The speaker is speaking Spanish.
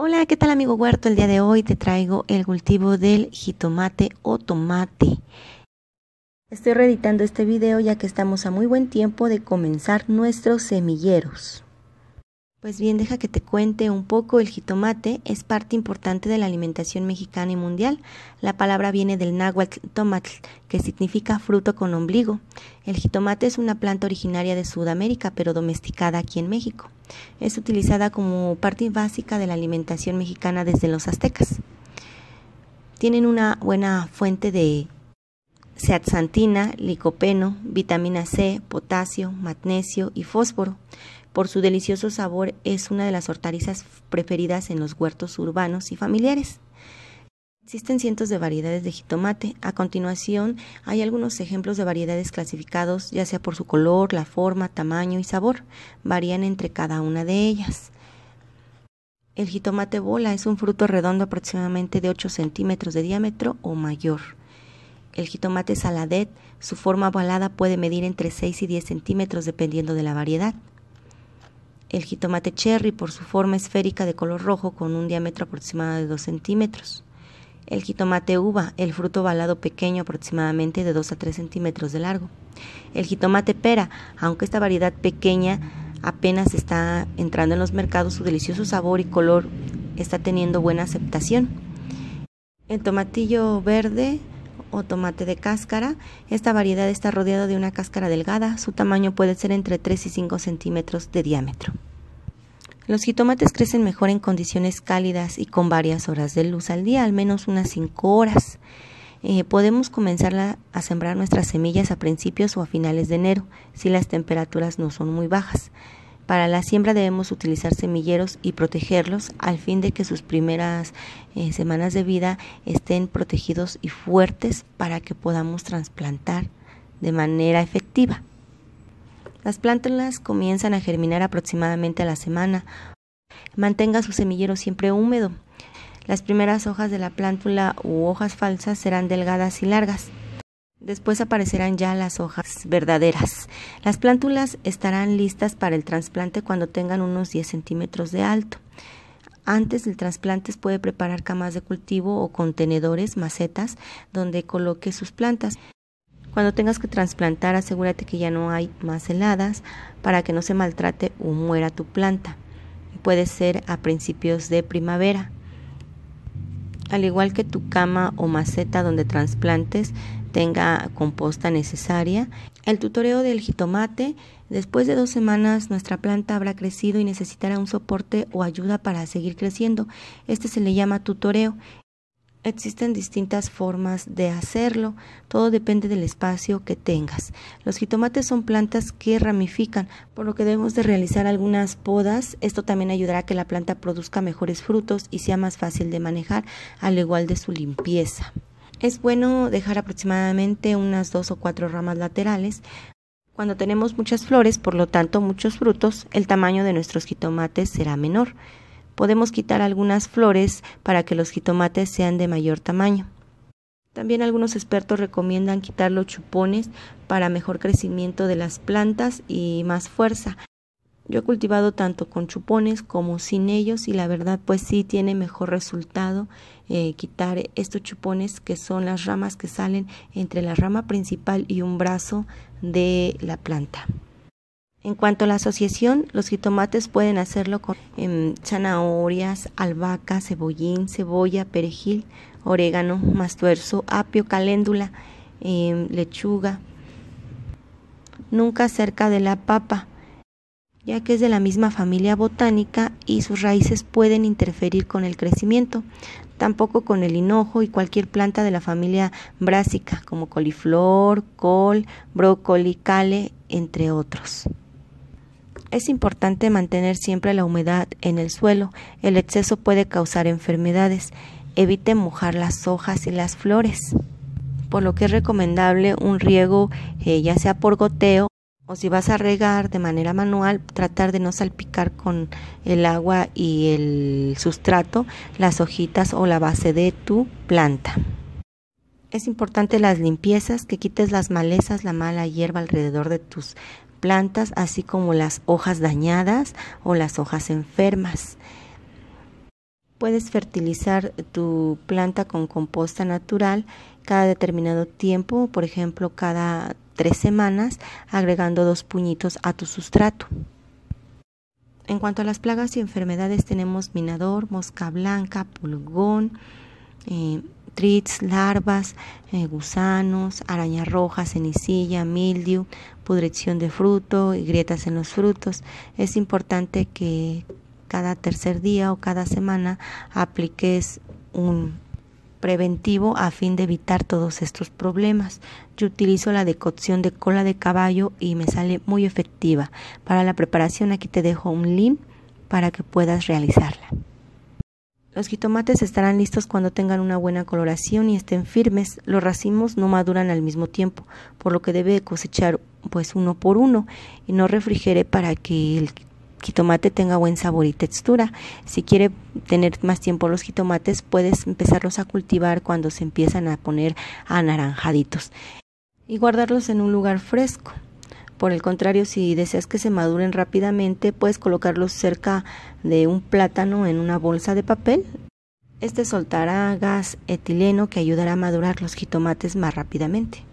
Hola, ¿qué tal amigo huerto? El día de hoy te traigo el cultivo del jitomate o tomate. Estoy reeditando este video ya que estamos a muy buen tiempo de comenzar nuestros semilleros. Pues bien, deja que te cuente un poco, el jitomate es parte importante de la alimentación mexicana y mundial. La palabra viene del náhuatl tomatl, que significa fruto con ombligo. El jitomate es una planta originaria de Sudamérica, pero domesticada aquí en México. Es utilizada como parte básica de la alimentación mexicana desde los aztecas. Tienen una buena fuente de seaxantina, licopeno, vitamina C, potasio, magnesio y fósforo. Por su delicioso sabor es una de las hortalizas preferidas en los huertos urbanos y familiares. Existen cientos de variedades de jitomate. A continuación hay algunos ejemplos de variedades clasificados ya sea por su color, la forma, tamaño y sabor. Varían entre cada una de ellas. El jitomate bola es un fruto redondo aproximadamente de 8 centímetros de diámetro o mayor. El jitomate saladet, su forma ovalada puede medir entre 6 y 10 centímetros dependiendo de la variedad el jitomate cherry por su forma esférica de color rojo con un diámetro aproximado de 2 centímetros. El jitomate uva, el fruto ovalado pequeño aproximadamente de 2 a 3 centímetros de largo. El jitomate pera, aunque esta variedad pequeña apenas está entrando en los mercados, su delicioso sabor y color está teniendo buena aceptación. El tomatillo verde, o tomate de cáscara. Esta variedad está rodeada de una cáscara delgada. Su tamaño puede ser entre 3 y 5 centímetros de diámetro. Los jitomates crecen mejor en condiciones cálidas y con varias horas de luz al día, al menos unas 5 horas. Eh, podemos comenzar a sembrar nuestras semillas a principios o a finales de enero, si las temperaturas no son muy bajas. Para la siembra debemos utilizar semilleros y protegerlos al fin de que sus primeras eh, semanas de vida estén protegidos y fuertes para que podamos trasplantar de manera efectiva. Las plántulas comienzan a germinar aproximadamente a la semana. Mantenga su semillero siempre húmedo. Las primeras hojas de la plántula u hojas falsas serán delgadas y largas. Después aparecerán ya las hojas verdaderas, las plántulas estarán listas para el trasplante cuando tengan unos 10 centímetros de alto. Antes del trasplante puede preparar camas de cultivo o contenedores, macetas, donde coloque sus plantas. Cuando tengas que trasplantar, asegúrate que ya no hay más heladas para que no se maltrate o muera tu planta. Puede ser a principios de primavera. Al igual que tu cama o maceta donde trasplantes, tenga composta necesaria. El tutoreo del jitomate. Después de dos semanas nuestra planta habrá crecido y necesitará un soporte o ayuda para seguir creciendo. Este se le llama tutoreo. Existen distintas formas de hacerlo, todo depende del espacio que tengas. Los jitomates son plantas que ramifican, por lo que debemos de realizar algunas podas. Esto también ayudará a que la planta produzca mejores frutos y sea más fácil de manejar, al igual de su limpieza. Es bueno dejar aproximadamente unas dos o cuatro ramas laterales. Cuando tenemos muchas flores, por lo tanto muchos frutos, el tamaño de nuestros jitomates será menor. Podemos quitar algunas flores para que los jitomates sean de mayor tamaño. También algunos expertos recomiendan quitar los chupones para mejor crecimiento de las plantas y más fuerza. Yo he cultivado tanto con chupones como sin ellos y la verdad pues sí tiene mejor resultado eh, quitar estos chupones que son las ramas que salen entre la rama principal y un brazo de la planta. En cuanto a la asociación, los jitomates pueden hacerlo con em, zanahorias, albahaca, cebollín, cebolla, perejil, orégano, mastuerzo, apio, caléndula, em, lechuga. Nunca cerca de la papa ya que es de la misma familia botánica y sus raíces pueden interferir con el crecimiento, tampoco con el hinojo y cualquier planta de la familia brásica, como coliflor, col, brócoli, cale, entre otros. Es importante mantener siempre la humedad en el suelo, el exceso puede causar enfermedades, evite mojar las hojas y las flores por lo que es recomendable un riego eh, ya sea por goteo o si vas a regar de manera manual, tratar de no salpicar con el agua y el sustrato las hojitas o la base de tu planta. Es importante las limpiezas, que quites las malezas, la mala hierba alrededor de tus plantas, así como las hojas dañadas o las hojas enfermas. Puedes fertilizar tu planta con composta natural cada determinado tiempo, por ejemplo, cada tres semanas agregando dos puñitos a tu sustrato. En cuanto a las plagas y enfermedades tenemos minador, mosca blanca, pulgón, eh, trits, larvas, eh, gusanos, araña roja, cenicilla, mildew, pudrición de fruto y grietas en los frutos. Es importante que cada tercer día o cada semana apliques un preventivo a fin de evitar todos estos problemas. Yo utilizo la decocción de cola de caballo y me sale muy efectiva. Para la preparación aquí te dejo un link para que puedas realizarla. Los jitomates estarán listos cuando tengan una buena coloración y estén firmes. Los racimos no maduran al mismo tiempo, por lo que debe cosechar pues uno por uno y no refrigere para que el jitomate tenga buen sabor y textura. Si quiere tener más tiempo los jitomates, puedes empezarlos a cultivar cuando se empiezan a poner anaranjaditos y guardarlos en un lugar fresco. Por el contrario, si deseas que se maduren rápidamente, puedes colocarlos cerca de un plátano en una bolsa de papel. Este soltará gas etileno que ayudará a madurar los jitomates más rápidamente.